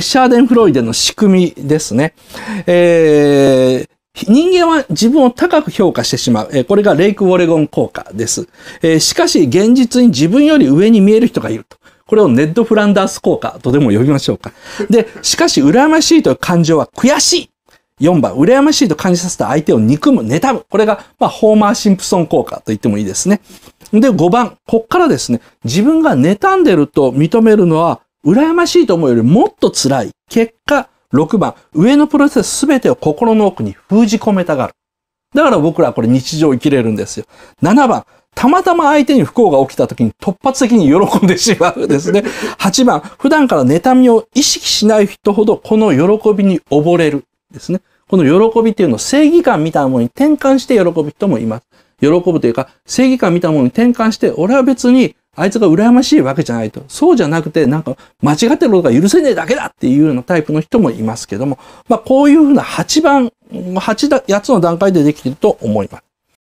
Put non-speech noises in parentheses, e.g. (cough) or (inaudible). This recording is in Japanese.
シャーデンフロイデの仕組みですね。えー人間は自分を高く評価してしまう。これがレイク・ウォレゴン効果です。しかし、現実に自分より上に見える人がいると。これをネッド・フランダース効果とでも呼びましょうか。で、しかし、羨ましいという感情は悔しい。4番、羨ましいと感じさせた相手を憎む、妬む。これが、まあ、ホーマー・シンプソン効果と言ってもいいですね。で、5番、こっからですね、自分が妬んでると認めるのは、羨ましいと思うよりもっと辛い。結果、6番、上のプロセスすべてを心の奥に封じ込めたがる。だから僕らはこれ日常生きれるんですよ。7番、たまたま相手に不幸が起きた時に突発的に喜んでしまうですね。8 (laughs) 番、普段から妬みを意識しない人ほどこの喜びに溺れるですね。この喜びっていうのを正義感みたいなものに転換して喜ぶ人もいます。喜ぶというか、正義感みたいなものに転換して、俺は別にあいつが羨ましいわけじゃないと。そうじゃなくて、なんか間違ってることが許せねえだけだっていうようなタイプの人もいますけども、まあこういうふうな8番、8, 8つの段階でできていると思います。